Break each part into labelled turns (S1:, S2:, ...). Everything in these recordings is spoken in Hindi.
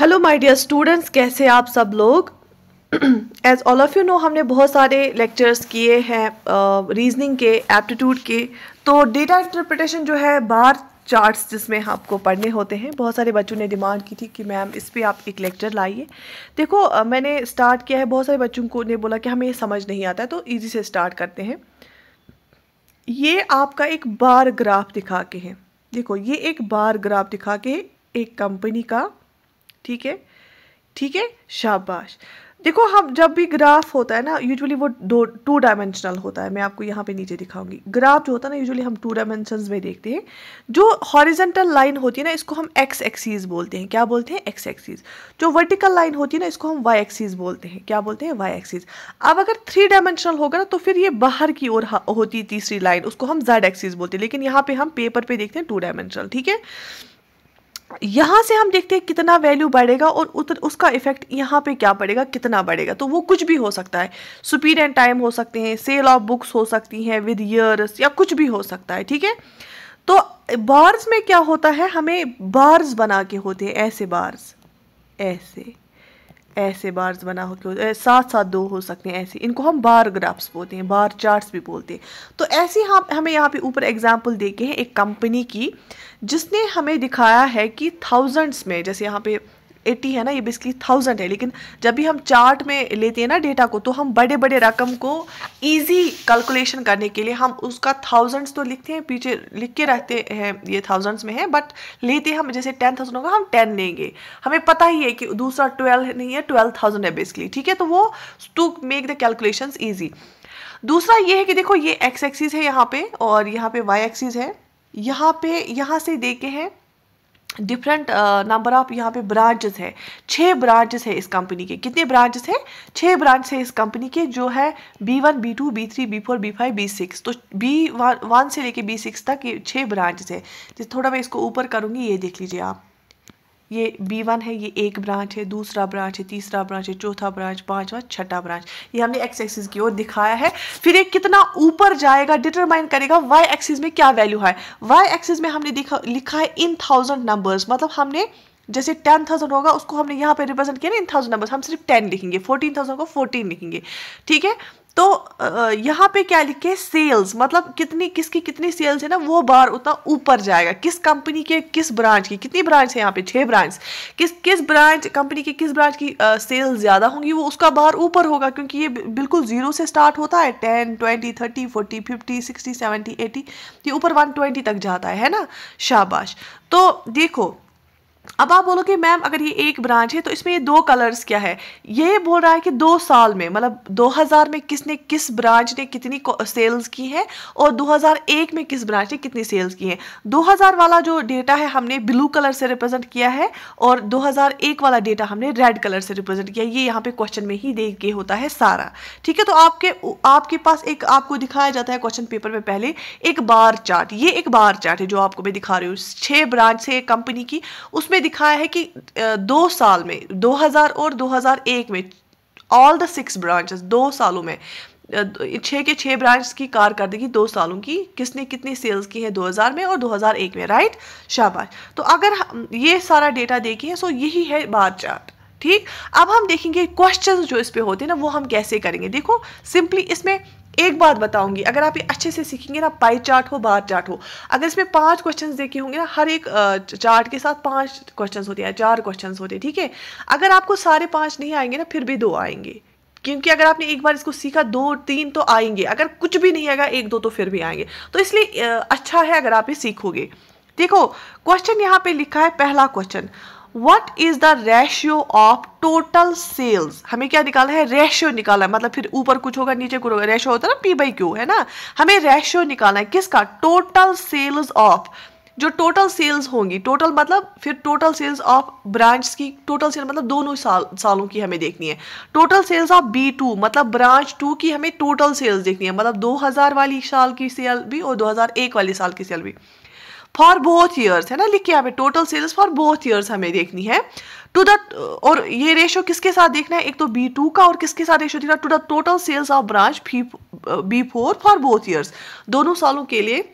S1: हेलो माय डियर स्टूडेंट्स कैसे आप सब लोग as all of you know हमने बहुत सारे लेक्चर्स किए हैं रीजनिंग के एप्टीट्यूड के तो डेटा इंटरप्रिटेशन जो है बार चार्ट्स जिसमें आपको पढ़ने होते हैं बहुत सारे बच्चों ने डिमांड की थी कि मैम इस पर आप एक लेक्चर लाइए देखो मैंने स्टार्ट किया है बहुत सारे बच्चों को ने बोला कि हमें ये समझ नहीं आता है तो ईजी से स्टार्ट करते हैं ये आपका एक बार ग्राफ दिखा के है देखो ये एक बार ग्राफ दिखा के एक कंपनी का ठीक है ठीक है शाबाश देखो हम जब भी ग्राफ होता है ना यूजुअली वो दो टू डायमेंशनल होता है मैं आपको यहाँ पे नीचे दिखाऊंगी ग्राफ जो होता है ना यूजुअली हम टू डायमेंशन में देखते हैं जो हॉरिजेंटल लाइन होती है ना इसको हम एक्स एक्सीज बोलते हैं क्या बोलते हैं एक्स एक्सीज जो वर्टिकल लाइन होती है ना इसको हम वाई एक्सीज बोलते हैं क्या बोलते हैं वाई एक्सीज अब अगर थ्री डायमेंशनल होगा ना तो फिर ये बाहर की ओर होती है तीसरी लाइन उसको हम जेड एक्सीज बोलते हैं लेकिन यहाँ पे हम पेपर पर देखते हैं टू डायमेंशनल ठीक है यहाँ से हम देखते हैं कितना वैल्यू बढ़ेगा और उतर उसका इफेक्ट यहाँ पे क्या पड़ेगा कितना बढ़ेगा तो वो कुछ भी हो सकता है सुपीड एंड टाइम हो सकते हैं सेल ऑफ बुक्स हो सकती हैं विद ईयर्स या कुछ भी हो सकता है ठीक है तो बार्स में क्या होता है हमें बार्स बना के होते हैं ऐसे बार्स ऐसे ऐसे बार्स बना हो के सात सात दो हो सकते हैं ऐसे इनको हम बार ग्राफ्स बोलते हैं बार चार्ट्स भी बोलते हैं तो ऐसे हम हाँ, हमें यहाँ पे ऊपर एग्जांपल देखे हैं एक कंपनी की जिसने हमें दिखाया है कि थाउजेंड्स में जैसे यहाँ पे एट्टी है ना ये बेसिकली थाउजेंड है लेकिन जब भी हम चार्ट में लेते हैं ना डेटा को तो हम बड़े बड़े रकम को ईजी कैलकुलेशन करने के लिए हम उसका थाउजेंड्स तो लिखते हैं पीछे लिख के रहते हैं ये थाउजेंड्स में है बट लेते हैं हम जैसे टेन थाउजेंड होगा हम टेन लेंगे हमें पता ही है कि दूसरा ट्वेल्व नहीं है ट्वेल्व थाउजेंड है बेसिकली ठीक है तो वो to make the calculation easy दूसरा ये है कि देखो ये एक्स एक्सीज है यहाँ पे और यहाँ पे वाई एक्सीज है यहाँ पे यहाँ से देखे हैं डिफरेंट नंबर ऑफ यहाँ पे ब्रांचेस है छः ब्रांचेस है इस कंपनी के कितने ब्रांचेस है छः ब्रांच है इस कंपनी के जो है B one B two B three B four B five B six तो बी वन से लेके बी सिक्स तक ये छः ब्रांचेस है थोड़ा मैं इसको ऊपर करूँगी ये देख लीजिए आप ये बी वन है ये एक ब्रांच है दूसरा ब्रांच है तीसरा ब्रांच है चौथा ब्रांच पांचवा छठा ब्रांच ये हमने एक्स एक्सिस की ओर दिखाया है फिर ये कितना ऊपर जाएगा डिटरमाइन करेगा वाई एक्सिस में क्या वैल्यू है वाई एक्सिस में हमने दिखा लिखा है इन थाउजेंड नंबर्स मतलब हमने जैसे टेन थाउजेंड होगा उसको हमने यहाँ पे रिप्रेजेंट किया ना इन थाउजेंड नंबर्स हम सिर्फ टेन लिखेंगे फोर्टीन थाउजेंड को फोर्टीन लिखेंगे ठीक है तो यहाँ पे क्या लिखे सेल्स मतलब कितनी किसकी कितनी सेल्स है ना वो बार उतना ऊपर जाएगा किस कंपनी के किस ब्रांच की कितनी ब्रांच है यहाँ पे छः ब्रांच किस किस ब्रांच कंपनी के किस ब्रांच की सेल्स ज़्यादा होंगी वो उसका बार ऊपर होगा क्योंकि ये बिल्कुल ज़ीरो से स्टार्ट होता है ten twenty thirty forty fifty sixty seventy eighty ये ऊपर वन ट्वेंटी तक जाता है, है ना शाबाश तो देखो अब आप बोलोगे मैम अगर ये एक ब्रांच है तो इसमें ये दो कलर्स क्या है ये बोल रहा है कि दो साल में मतलब 2000 में किसने किस ब्रांच ने कितनी सेल्स की है और 2001 में किस ब्रांच ने कितनी सेल्स की है 2000 वाला जो डेटा है हमने ब्लू कलर से रिप्रेजेंट किया है और 2001 वाला डेटा हमने रेड कलर से रिप्रेजेंट किया ये यहाँ पे क्वेश्चन में ही देख के होता है सारा ठीक है तो आपके आपके पास एक आपको दिखाया जाता है क्वेश्चन पेपर में पहले एक बार चार्ट ये एक बार चार्ट है जो आपको मैं दिखा रही हूँ छः ब्रांच से एक कंपनी की उसमें में दिखाया है कि दो साल में 2000 और 2001 में ऑल द सिक्स ब्रांचेस दो सालों में छः के छः ब्रांच की कार कर देगी दो सालों की किसने कितनी सेल्स की है 2000 में और 2001 में राइट शाबाश तो अगर ये सारा डेटा देखिए सो यही है बार चार्ट ठीक अब हम देखेंगे क्वेश्चंस जो इस पे होते हैं ना वो हम कैसे करेंगे देखो सिंपली इसमें एक बात बताऊंगी अगर आप ये अच्छे से सीखेंगे ना पाई चार्ट हो बार चार्ट हो अगर इसमें पांच क्वेश्चंस देखे होंगे ना हर एक चार्ट के साथ पांच क्वेश्चंस होते हैं चार क्वेश्चंस होते हैं ठीक है अगर आपको सारे पांच नहीं आएंगे ना फिर भी दो आएंगे क्योंकि अगर आपने एक बार इसको सीखा दो तीन तो आएंगे अगर कुछ भी नहीं आएगा एक दो तो फिर भी आएंगे तो इसलिए अच्छा है अगर आप ये सीखोगे देखो क्वेश्चन यहाँ पे लिखा है पहला question what is the ratio of total sales हमें क्या निकालना है रेशियो निकालना है मतलब फिर ऊपर कुछ होगा नीचे कुछ होगा रेशियो होता है ना पी बाई क्यू है ना हमें रेशियो निकालना है किसका टोटल सेल्स ऑफ जो टोटल सेल्स होंगी टोटल मतलब फिर टोटल सेल्स ऑफ ब्रांच की टोटल सेल मतलब दोनों साल सालों की हमें देखनी है total sales of B two मतलब ब्रांच टू की हमें टोटल सेल्स देखनी है मतलब 2000 वाली साल की सेल भी और 2001 वाली साल की सेल भी फॉर बोथ ईयर्स है ना लिखिए हमें total sales for both years हमें देखनी है टू द और ये रेशियो किसके साथ देखना है एक तो बी टू का और किसके साथ रेशियो देखना to the total sales of branch B four for both years दोनों सालों के लिए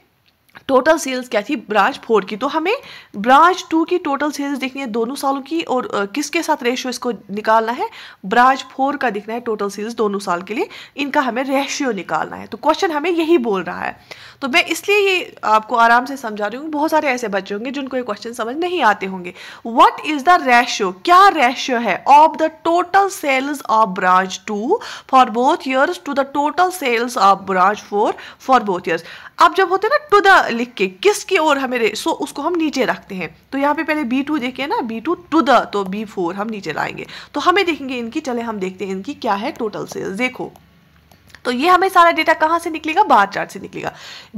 S1: टोटल सेल्स क्या थी ब्रांच फोर की तो हमें ब्रांच टू की टोटल सेल्स देखनी है दोनों सालों की और किसके साथ रेशियो इसको निकालना है ब्रांच फोर का दिखना है टोटल सेल्स दोनों साल के लिए इनका हमें रेशियो निकालना है तो क्वेश्चन हमें यही बोल रहा है तो मैं इसलिए ये आपको आराम से समझा रही हूँ बहुत सारे ऐसे बच्चे होंगे जिनको ये क्वेश्चन समझ नहीं आते होंगे वट इज़ द रेशियो क्या रेशियो है of the total sales of branch two for both years to the total sales of branch four for both years अब जब होते हैं ना टू द लिख के किसकी ओर हमें सो उसको हम नीचे रखते हैं तो यहाँ पे पहले बी टू देखिए ना बी टू टू द तो बी फोर हम नीचे लाएंगे तो हमें देखेंगे इनकी चले हम देखते हैं इनकी क्या है टोटल सेल्स देखो तो ये हमें सारा डेटा कहाँ से निकलेगा बार चार्ट से निकलेगा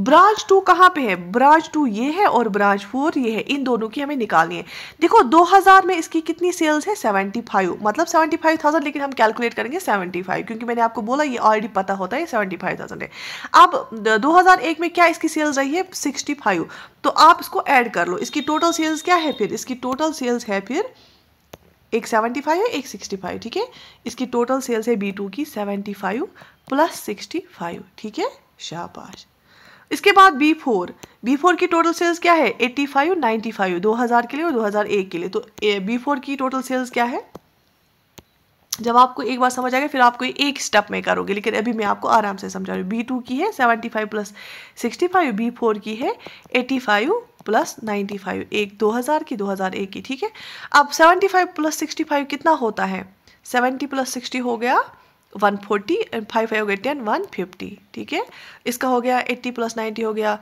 S1: ब्रांच टू कहाँ पे है ब्रांच टू ये है और ब्रांच फोर ये है इन दोनों की हमें निकालनी है देखो 2000 में इसकी कितनी सेल्स है 75 मतलब 75,000 लेकिन हम कैलकुलेट करेंगे 75 क्योंकि मैंने आपको बोला ये ऑलरेडी पता होता है सेवेंटी है अब दो में क्या इसकी सेल्स रही है सिक्सटी तो आप इसको ऐड कर लो इसकी टोटल सेल्स क्या है फिर इसकी टोटल सेल्स है फिर एक सेवेंटी फाइव है एक सिक्सटी फाइव ठीक है इसकी टोटल सेल्स है बी टू की seventy five plus sixty five ठीक है शाबाश इसके बाद बी फोर बी फोर की टोटल सेल्स क्या है एट्टी फाइव नाइन्टी फाइव दो हज़ार के लिए और दो हज़ार एक के लिए तो बी फोर की टोटल सेल्स क्या है जब आपको एक बार समझ आएगा फिर आपको एक स्टेप में करोगे लेकिन अभी मैं आपको आराम से समझा रही हूँ बी टू की है seventy five plus sixty five B four की है eighty five plus ninety five एक दो हज़ार की दो हज़ार एक की ठीक है अब seventy five plus sixty five कितना होता है सेवेंटी प्लस सिक्सटी हो गया one forty and five five हो गया टेन वन फिफ्टी ठीक है इसका हो गया एट्टी प्लस नाइन्टी हो गया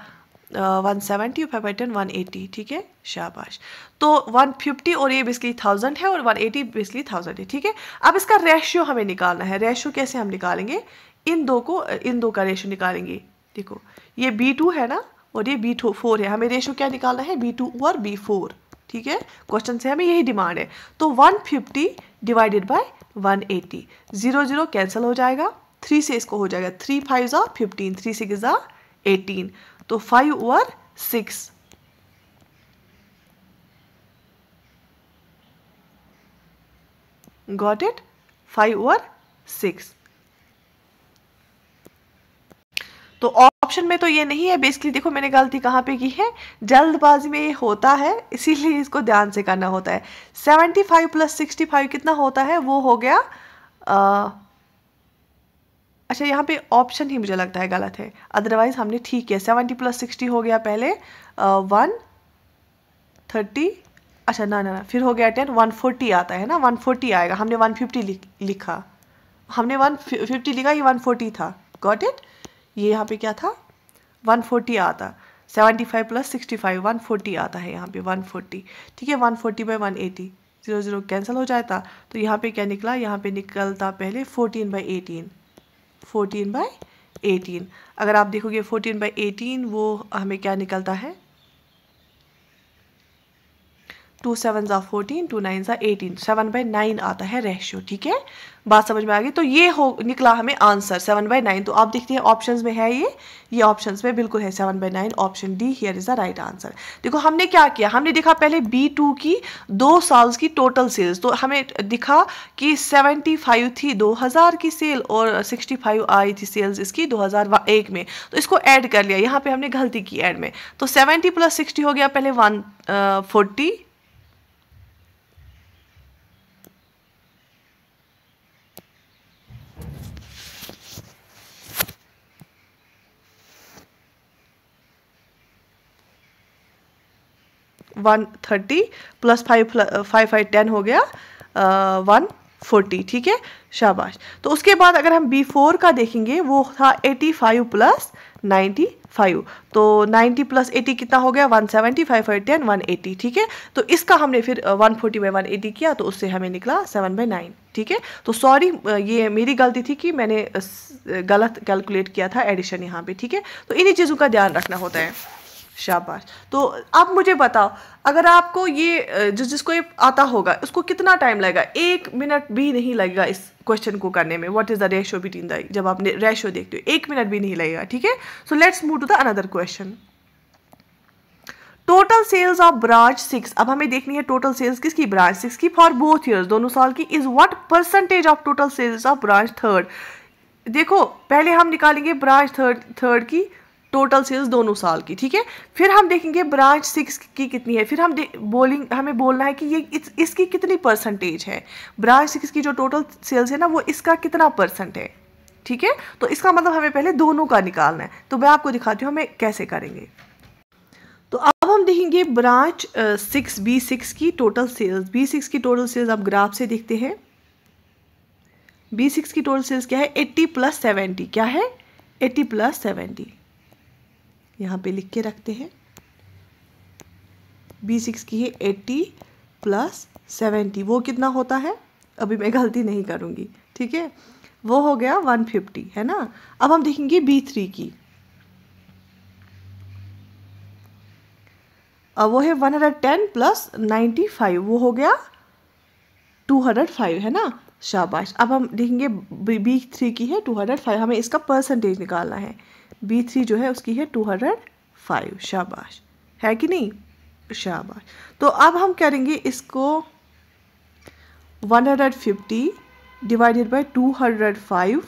S1: वन सेवेंटी और five by ten one eighty ठीक है शाबाश तो वन फिफ्टी और ये बेसिकली थाउजेंड है और वन एटी बेसिकली थाउजेंड है ठीक है अब इसका रेशियो हमें निकालना है रेशियो कैसे हम निकालेंगे इन दो को इन दो का रेशियो निकालेंगे देखो ये बी टू है ना और ये बी फोर है हमें रेशो क्या निकालना है बी टू और बी फोर ठीक है क्वेश्चन से हमें यही डिमांड है तो 150 divided by 180 zero zero cancel हो जाएगा थ्री से इसको हो जाएगा थ्री फाइव ज़ा फिफ्टीन थ्री सिक्स ज़ा एटीन तो फाइव और सिक्स गॉट इट फाइव और सिक्स तो और ऑप्शन में तो ये नहीं है बेसिकली देखो मैंने गलती कहाँ पे की है जल्दबाजी में ये होता है इसीलिए इसको ध्यान से करना होता है seventy five plus sixty five कितना होता है वो हो गया आ, अच्छा यहाँ पे ऑप्शन ही मुझे लगता है गलत है अदरवाइज हमने ठीक है सेवेंटी प्लस सिक्सटी हो गया पहले वन थर्टी अच्छा ना ना ना फिर हो गया टेन वन फोर्टी आता है ना वन फोर्टी आएगा हमने वन फिफ्टी लिखा हमने वन फिफ्टी लिखा ये वन फोर्टी था गॉट इट ये यहाँ पे क्या था 140 आता 75 प्लस 65 140 आता है यहाँ पे 140 ठीक है 140 forty by one eighty zero zero cancel हो जाता तो यहाँ पे क्या निकला यहाँ पे निकलता पहले 14 by eighteen fourteen by eighteen अगर आप देखोगे 14 बाई एटीन वो हमें क्या निकलता है टू सेवन ज़ा फोर्टीन टू नाइन ज़ा एटीन सेवन बाई नाइन आता है रेशियो ठीक है बात समझ में आ गई तो ये हो निकला हमें आंसर सेवन बाई नाइन तो आप देखते हैं ऑप्शंस में है ये ये ऑप्शंस में बिल्कुल है seven by nine option D here is the right answer देखो हमने क्या किया हमने देखा पहले बी टू की दो साल की टोटल सेल्स तो हमें दिखा कि सेवेंटी फाइव थी दो हज़ार की सेल और सिक्सटी फाइव आई थी सेल्स इसकी दो हज़ार एक में तो इसको ऐड कर लिया यहाँ पर हमने गलती की एड में तो सेवेंटी प्लस सिक्सटी हो गया पहले one forty uh, one thirty plus five five five ten हो गया वन uh, फोर्टी ठीक है शाबाश तो उसके बाद अगर हम बी फोर का देखेंगे वो था eighty five plus ninety five तो नाइन्टी प्लस एटी कितना हो गया one seventy five five ten one eighty ठीक है तो इसका हमने फिर one forty by one eighty किया तो उससे हमें निकला सेवन बाई नाइन ठीक है तो सॉरी uh, ये मेरी गलती थी कि मैंने uh, गलत कैलकुलेट किया था एडिशन यहाँ पे ठीक है तो इन्हीं चीज़ों का ध्यान रखना होता है शाबाश तो आप मुझे बताओ अगर आपको ये जिस जिसको ये आता होगा उसको कितना टाइम लगेगा एक मिनट भी नहीं लगेगा इस क्वेश्चन को करने में what is the ratio between the जब आप रेशो देखते हो एक मिनट भी नहीं लगेगा ठीक है so let's move to the another question total sales of branch six अब हमें देखनी है टोटल सेल्स किसकी ब्रांच सिक्स की फॉर बोथ ईयर्स दोनों साल की is what percentage of total sales of branch third देखो पहले हम निकालेंगे ब्रांच थर्ड थर्ड की टोटल सेल्स दोनों साल की ठीक है फिर हम देखेंगे ब्रांच सिक्स की कितनी है फिर हम बोलिंग हमें बोलना है कि ये इस, इसकी कितनी परसेंटेज है ब्रांच सिक्स की जो टोटल सेल्स है ना वो इसका कितना परसेंट है ठीक है तो इसका मतलब हमें पहले दोनों का निकालना है तो मैं आपको दिखाती हूँ हमें कैसे करेंगे तो अब हम देखेंगे ब्रांच सिक्स बी सिक्स की टोटल सेल्स बी सिक्स की टोटल सेल्स आप ग्राफ से देखते हैं बी सिक्स की टोटल सेल्स क्या है एट्टी प्लस सेवेंटी क्या है एट्टी प्लस सेवेंटी यहाँ पे लिख के रखते हैं बी सिक्स की है एट्टी प्लस सेवेंटी वो कितना होता है अभी मैं गलती नहीं करूँगी ठीक है वो हो गया वन फिफ्टी है ना अब हम देखेंगे बी थ्री की अब वो है one hundred ten plus ninety five वो हो गया टू हंड्रेड फाइव है ना शाबाश अब हम देखेंगे बी थ्री की है टू हंड्रेड फाइव हमें इसका परसेंटेज निकालना है बी थ्री जो है उसकी है टू हंड्रेड फाइव शाबाश है कि नहीं शाबाश तो अब हम करेंगे इसको one hundred fifty divided by two hundred five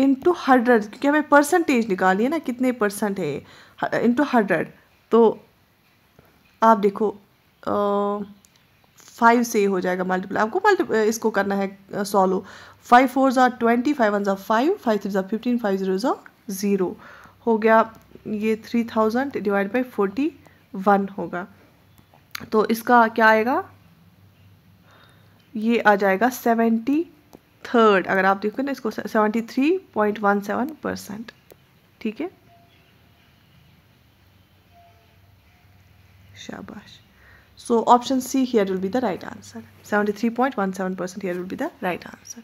S1: into hundred क्योंकि हमें परसेंटेज निकालिए ना कितने परसेंट है इंटू हंड्रेड तो आप देखो आ, फाइव से हो जाएगा मल्टीप्लाई आपको मल्टीप्लाई इसको करना है सॉलो फाइव फोर ज़ा ट्वेंटी फाइव वन ज़ा फाइव फाइव थ्री ज़ा फिफ्टीन फाइव ज़ीरो ज़ा ज़ीरो हो गया ये three thousand divide by forty one होगा तो इसका क्या आएगा ये आ जाएगा सेवेंटी थर्ड अगर आप देखो ना इसको seventy three point one seven percent ठीक है शाबाश So option C here will be the right answer. 73.17% here will be the right answer.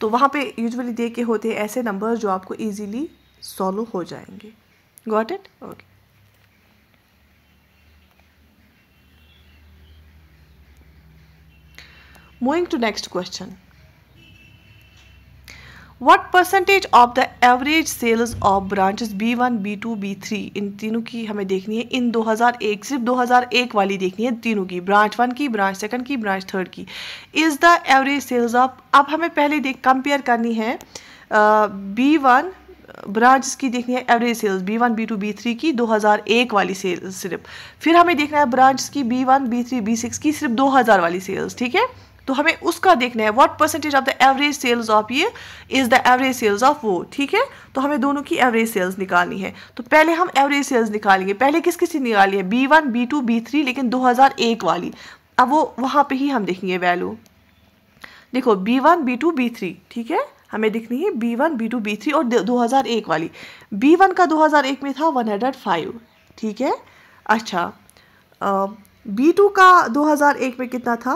S1: तो वहाँ पे यूजुअली दे के होते हैं ऐसे नंबर्स जो आपको इजीली सॉल्व हो जाएंगे got it okay moving to next question what percentage of the average sales of branches B one B two B three इन तीनों की हमें देखनी है इन 2001 सिर्फ 2001 वाली देखनी है तीनों की ब्रांच वन की ब्रांच सेकंड की ब्रांच थर्ड की is the average sales of अब हमें पहले देख कंपेयर करनी है बी वन ब्रांच की देखनी है average sales B one B two B three की 2001 वाली सेल्स सिर्फ फिर हमें देखना है ब्रांच की B one B three B six की सिर्फ 2000 वाली सेल्स ठीक है तो हमें उसका देखना है what percentage of the average sales of ये is the average sales of वो ठीक है तो हमें दोनों की एवरेज सेल्स निकालनी है तो पहले हम एवरेज सेल्स निकालेंगे पहले किस किस निकाली है B one B two B three लेकिन दो हज़ार एक वाली अब वो वहां पे ही हम देखेंगे वैल्यू देखो B one B two B three ठीक है हमें दिखनी है B one B two B three और दो हज़ार एक वाली बी वन का दो हज़ार एक में था वन हंड्रेड फाइव ठीक है अच्छा बी टू का दो हज़ार एक में कितना था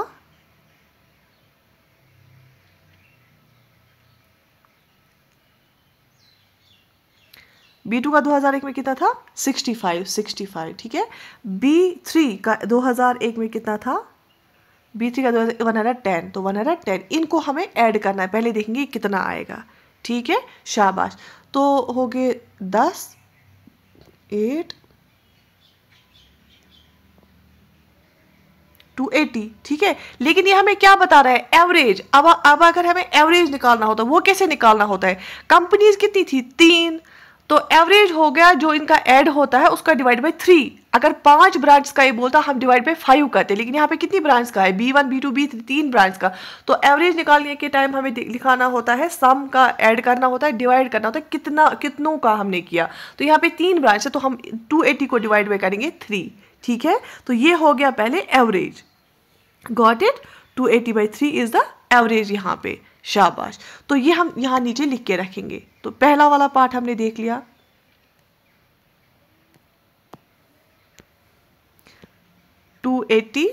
S1: बी टू का 2001 में कितना था 65 65 ठीक है बी थ्री का 2001 में कितना था बी थ्री का दो वन हंड्रेड टेन तो वन हंड्रेड टेन इनको हमें ऐड करना है पहले देखेंगे कितना आएगा ठीक है शाबाश तो हो गए दस एट टू एटी ठीक है लेकिन ये हमें क्या बता रहा है एवरेज अब अब अगर हमें एवरेज निकालना होता है वो कैसे निकालना होता है कंपनीज कितनी थी तीन तो एवरेज हो गया जो इनका ऐड होता है उसका डिवाइड बाई थ्री अगर पांच ब्रांच का ये बोलता हम डिवाइड बाई फाइव करते लेकिन यहाँ पे कितनी ब्रांच का है B one B two B three तीन ब्रांच का तो एवरेज निकालने के टाइम हमें लिखाना होता है सम का ऐड करना होता है डिवाइड करना होता है कितना कितनों का हमने किया तो यहाँ पे तीन ब्रांच है तो हम टू एटी को डिवाइड बाई करेंगे थ्री ठीक है तो ये हो गया पहले average got it two eighty by three is the average यहाँ पे शाबाश तो ये हम यहाँ नीचे लिख के रखेंगे तो पहला वाला पार्ट हमने देख लिया two eighty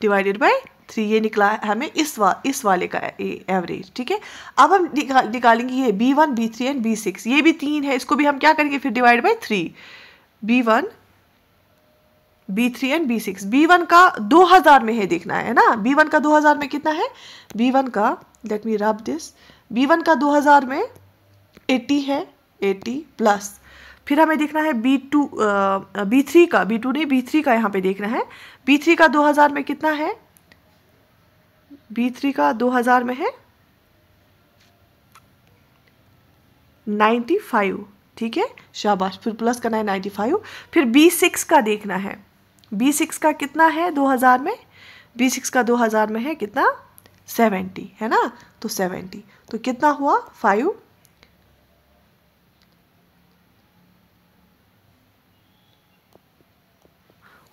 S1: divided by three ये निकला है हमें इस वा इस वाले का एवरेज ठीक है अब हम निका, निकालेंगे ये B one B three and B six ये भी तीन है इसको भी हम क्या करेंगे फिर divide by three B one B three and B six B one का दो हज़ार में है देखना है ना बी वन का दो हज़ार में कितना है बी वन का let me rub this B one का दो हज़ार में एटी है एटी प्लस फिर हमें देखना है बी टू बी थ्री का बी टू नहीं बी थ्री का यहाँ पे देखना है बी थ्री का दो हज़ार में कितना है बी थ्री का दो हज़ार में है नाइन्टी फाइव ठीक है शाबाश फिर प्लस करना है नाइन्टी फाइव फिर बी सिक्स का देखना है बी सिक्स का कितना है दो हज़ार में बी सिक्स का दो हज़ार में है कितना सेवेंटी है ना तो सेवेंटी तो कितना हुआ फाइव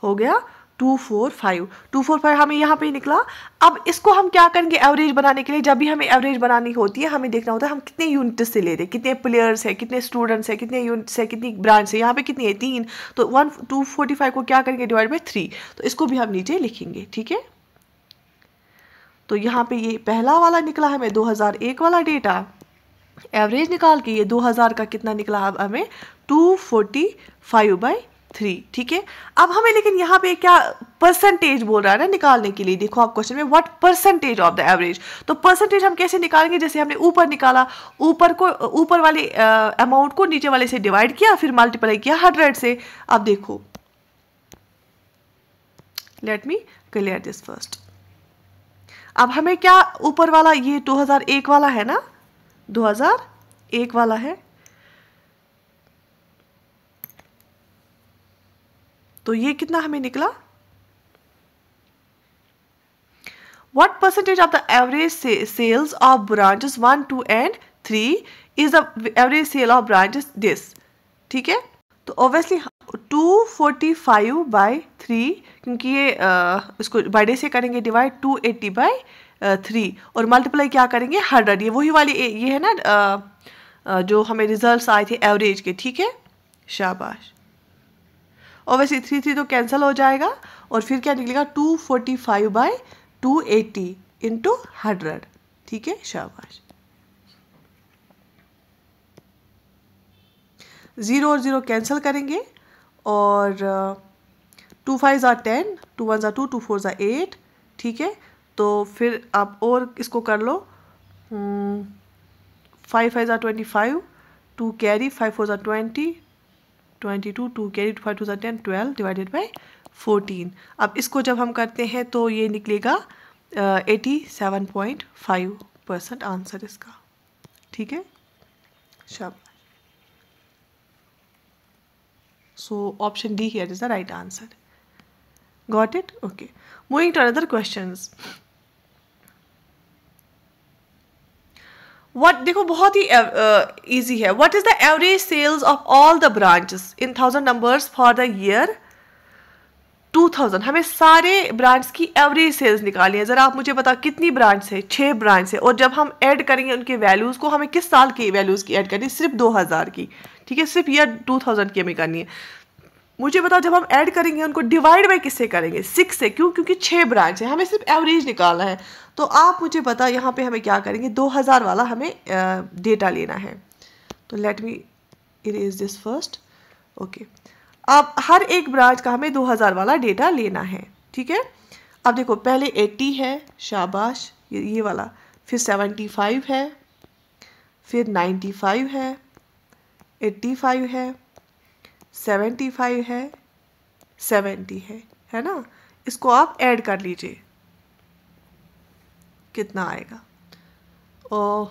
S1: हो गया two four five two four five हमें यहाँ पे ही निकला अब इसको हम क्या करेंगे एवरेज बनाने के लिए जब भी हमें एवरेज बनानी होती है हमें देखना होता है हम कितने यूनिट से ले रहे हैं कितने प्लेयर्स हैं कितने स्टूडेंट्स हैं कितने यूनिट्स हैं कितनी ब्रांच है यहाँ पे कितनी है तीन तो वन टू फोर्टी फाइव को क्या करेंगे डिवाइड बाई थ्री तो इसको भी हम नीचे लिखेंगे ठीक है तो यहाँ पे ये पहला वाला निकला हमें दो हजार एक वाला डेटा एवरेज निकाल के ये दो हजार का कितना निकला अब हमें two forty five by three ठीक है अब हमें लेकिन यहाँ पे क्या परसेंटेज बोल रहा है ना निकालने के लिए देखो आप क्वेश्चन में what percentage of the average तो परसेंटेज हम कैसे निकालेंगे जैसे हमने ऊपर निकाला ऊपर को ऊपर वाले अमाउंट को नीचे वाले से डिवाइड किया फिर मल्टीप्लाई किया हंड्रेड से अब देखो let me clear this first अब हमें क्या ऊपर वाला ये 2001 वाला है ना 2001 वाला है तो ये कितना हमें निकला what percentage of the average sales of branches one two and three is the average sale of branches this ठीक है तो obviously 245 forty five by three क्योंकि ये आ, इसको बाइडे से करेंगे डिवाइड 280 एट्टी बाई थ्री और मल्टीप्लाई क्या करेंगे हंड्रेड ये वही वाली ये है ना आ, जो हमें रिजल्ट आए थे एवरेज के ठीक है शाबाश और वैसे थ्री थ्री तो कैंसिल हो जाएगा और फिर क्या निकलेगा two forty five by two eighty into hundred ठीक है शाबाश ज़ीरो और ज़ीरो कैंसिल करेंगे और टू फाइव ज़ा टेन टू वन ज़ा टू टू फोर ज़ा एट ठीक है तो फिर आप और इसको कर लो फाइव फाइव ज़ा twenty five two carry five four ज़ा twenty twenty two two carry five two ten twelve divided by fourteen अब इसको जब हम करते हैं तो ये निकलेगा eighty seven point five percent answer इसका ठीक है शब so option D here is the right answer got it okay moving to another questions. What देखो बहुत ही ईजी uh, uh, है what is the average sales of all the branches in thousand numbers for the year two thousand हमें सारे ब्रांड्स की एवरेज सेल्स निकाली है ज़रा आप मुझे बताओ कितनी ब्रांड्स है छः ब्रांच है और जब हम ऐड करेंगे उनके वैल्यूज़ को हमें किस साल की वैल्यूज़ की ऐड करनी है सिर्फ दो हज़ार की ठीक है सिर्फ ईयर टू थाउजेंड की हमें करनी है मुझे बताओ जब हम ऐड करेंगे उनको डिवाइड बाई किससे करेंगे सिक्स से क्यों क्योंकि छः ब्रांच है हमें सिर्फ एवरेज निकालना है तो आप मुझे बताओ यहाँ पे हमें क्या करेंगे दो हज़ार वाला हमें डेटा लेना है तो let me erase this first okay अब हर एक ब्रांच का हमें दो हज़ार वाला डेटा लेना है ठीक है अब देखो पहले एट्टी है शाबाश ये, ये वाला फिर सेवेंटी फाइव है फिर नाइन्टी फाइव है एट्टी फाइव है सेवेंटी फाइव है सेवेंटी है है ना इसको आप ऐड कर लीजिए कितना आएगा ओह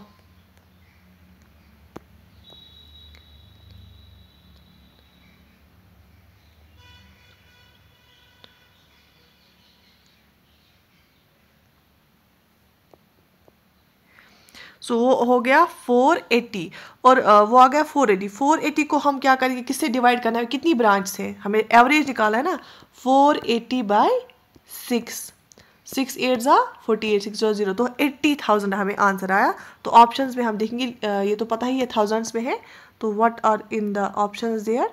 S1: सो so, हो गया 480 और वो आ गया 480 480 को हम क्या करेंगे किससे डिवाइड करना है कितनी ब्रांच से हमें एवरेज निकाला है ना 480 eighty by six six eight ज़ा forty eight six zero zero तो एट्टी थाउजेंड हमें आंसर आया तो ऑप्शंस में हम देखेंगे ये तो पता ही है थाउजेंड्स में है तो what are in the options there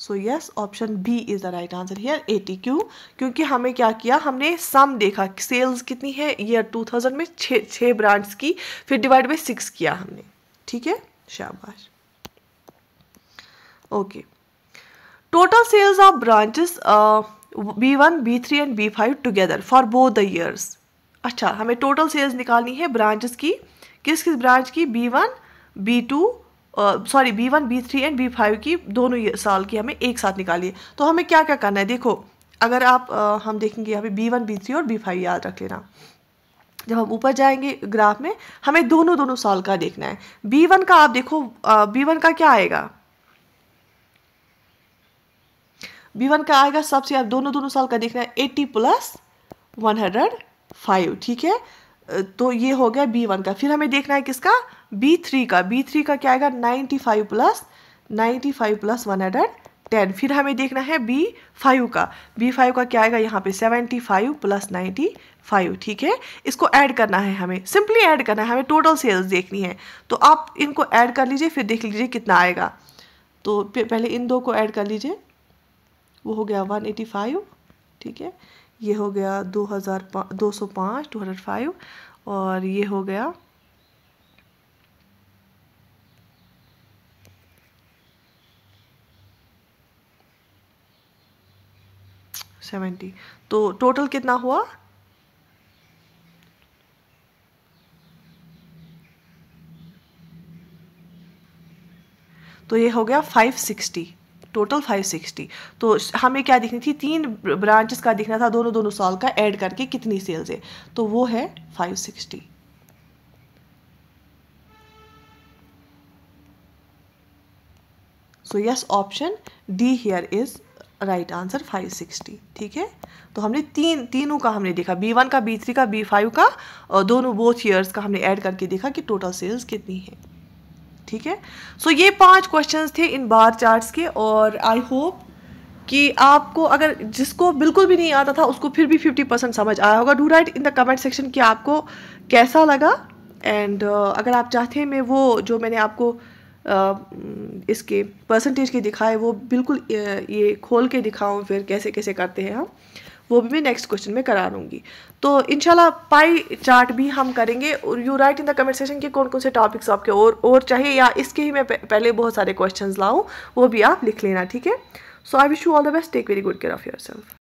S1: so yes option B is the right answer here eighty Q क्योंकि हमें क्या किया हमने सम देखा सेल्स कितनी है ईयर टू थाउजेंड में छ छः ब्रांड्स की फिर डिवाइड बाई सिक्स किया हमने ठीक है शाबाश okay total sales of branches B one B three and B five together for both the years अच्छा हमें टोटल सेल्स निकालनी है ब्रांचेस की किस किस ब्रांच की B one B two sorry B one B three and B five की दोनों साल की हमें एक साथ निकालिए तो हमें क्या क्या करना है देखो अगर आप आ, हम देखेंगे यहाँ पे बी वन बी थ्री और बी फाइव याद रख लेना जब हम ऊपर जाएंगे ग्राफ में हमें दोनों दोनों साल का देखना है बी वन का आप देखो बी वन का क्या आएगा बी वन का आएगा सबसे आप दोनों दोनों साल का देखना है eighty plus one hundred five ठीक है तो ये हो गया बी वन का फिर हमें देखना है किसका बी थ्री का बी थ्री का क्या आएगा ninety five plus ninety five plus one hundred ten फिर हमें देखना है बी फाइव का बी फाइव का क्या आएगा यहाँ पे seventy five plus ninety five ठीक है इसको ऐड करना है हमें सिंपली ऐड करना है हमें टोटल सेल्स देखनी है तो आप इनको ऐड कर लीजिए फिर देख लीजिए कितना आएगा तो पहले इन दो को ऐड कर लीजिए वो हो गया वन एटी फाइव ठीक है ये हो गया दो हज़ार दो सौ पाँच टू हंड्रेड फाइव और ये हो गया सेवेंटी तो टोटल कितना हुआ तो ये हो गया फाइव सिक्सटी टोटल 560 तो हमें क्या दिखनी थी तीन ब्रांचेस का दिखना था दोनों दोनों साल का ऐड करके कितनी सेल्स है तो वो है 560 so yes option D here is right answer 560 ठीक है तो हमने तीन तीनों का हमने देखा बी वन का बी थ्री का बी फाइव का और दोनों बोथ ईयर्स का हमने ऐड करके देखा कि टोटल सेल्स कितनी है ठीक है सो ये पांच क्वेश्चंस थे इन बार चार्ट्स के और आई होप कि आपको अगर जिसको बिल्कुल भी नहीं आता था उसको फिर भी 50 परसेंट समझ आया होगा do write in the comment section कि आपको कैसा लगा एंड uh, अगर आप चाहते हैं मैं वो जो मैंने आपको इसके परसेंटेज की दिखाए वो बिल्कुल ये खोल के दिखाऊँ फिर कैसे कैसे करते हैं हम वो भी मैं नेक्स्ट क्वेश्चन में करा लूँगी तो इनशाला पाई चार्ट भी हम करेंगे और you write in the comment session के कौन कौन से टॉपिक्स आपके और और चाहिए या इसके ही मैं पहले बहुत सारे क्वेश्चंस लाऊँ वो भी आप लिख लेना ठीक है so I wish you all the best take very good care of your self